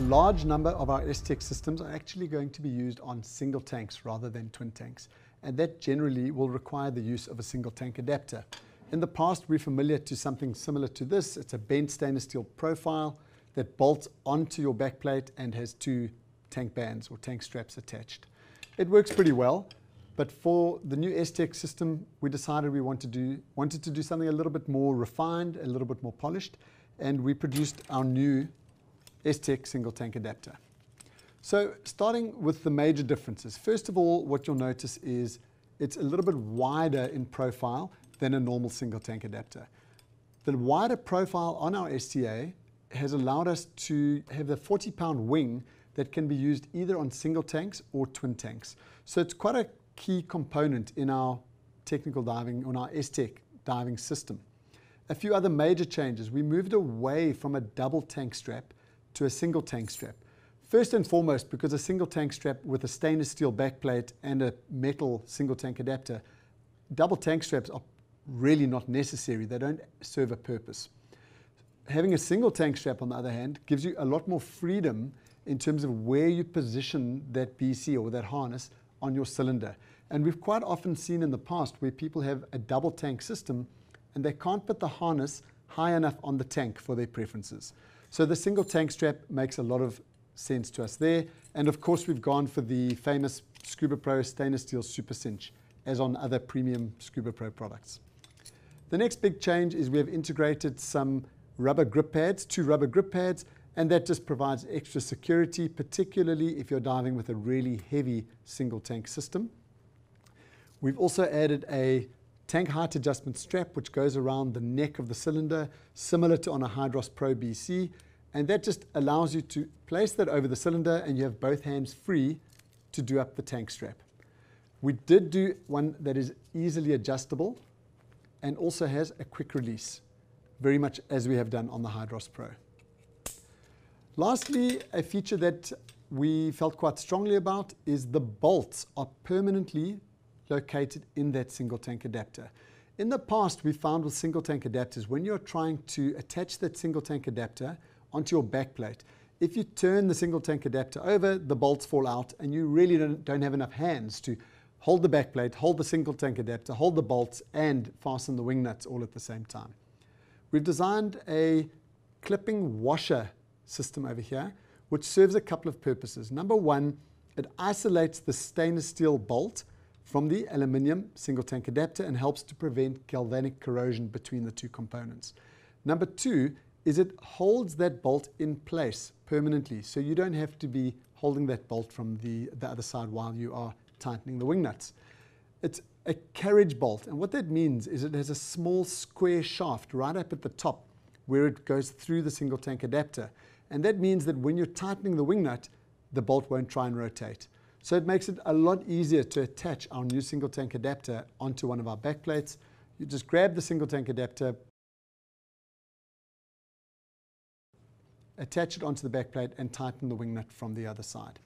a large number of our STX systems are actually going to be used on single tanks rather than twin tanks, and that generally will require the use of a single tank adapter. In the past, we're familiar to something similar to this. It's a bent stainless steel profile that bolts onto your backplate and has two tank bands or tank straps attached. It works pretty well, but for the new STX system, we decided we want to do, wanted to do something a little bit more refined, a little bit more polished, and we produced our new STX single tank adapter. So starting with the major differences, first of all, what you'll notice is it's a little bit wider in profile than a normal single tank adapter. The wider profile on our STA has allowed us to have the 40 pound wing that can be used either on single tanks or twin tanks. So it's quite a key component in our technical diving, on our STEC diving system. A few other major changes. We moved away from a double tank strap to a single tank strap. First and foremost, because a single tank strap with a stainless steel backplate and a metal single tank adapter, double tank straps are really not necessary. They don't serve a purpose. Having a single tank strap, on the other hand, gives you a lot more freedom in terms of where you position that BC or that harness on your cylinder. And we've quite often seen in the past where people have a double tank system and they can't put the harness high enough on the tank for their preferences. So the single tank strap makes a lot of sense to us there. And of course, we've gone for the famous Scuba Pro stainless steel super cinch, as on other premium Scuba Pro products. The next big change is we have integrated some rubber grip pads, two rubber grip pads, and that just provides extra security, particularly if you're diving with a really heavy single tank system. We've also added a tank height adjustment strap which goes around the neck of the cylinder, similar to on a Hydros Pro BC, and that just allows you to place that over the cylinder and you have both hands free to do up the tank strap. We did do one that is easily adjustable and also has a quick release, very much as we have done on the Hydros Pro. Lastly, a feature that we felt quite strongly about is the bolts are permanently located in that single tank adapter. In the past, we found with single tank adapters, when you're trying to attach that single tank adapter onto your backplate, if you turn the single tank adapter over, the bolts fall out and you really don't, don't have enough hands to hold the backplate, hold the single tank adapter, hold the bolts and fasten the wing nuts all at the same time. We've designed a clipping washer system over here, which serves a couple of purposes. Number one, it isolates the stainless steel bolt from the aluminium single tank adapter and helps to prevent galvanic corrosion between the two components. Number two is it holds that bolt in place permanently, so you don't have to be holding that bolt from the, the other side while you are tightening the wing nuts. It's a carriage bolt, and what that means is it has a small square shaft right up at the top where it goes through the single tank adapter. And that means that when you're tightening the wing nut, the bolt won't try and rotate. So it makes it a lot easier to attach our new single tank adapter onto one of our backplates. You just grab the single tank adapter, attach it onto the backplate and tighten the wing nut from the other side.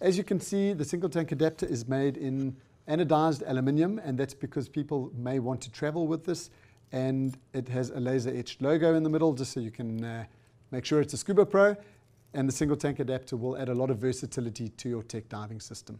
As you can see, the single tank adapter is made in anodized aluminium, and that's because people may want to travel with this. And it has a laser etched logo in the middle, just so you can uh, Make sure it's a Scuba Pro, and the single tank adapter will add a lot of versatility to your tech diving system.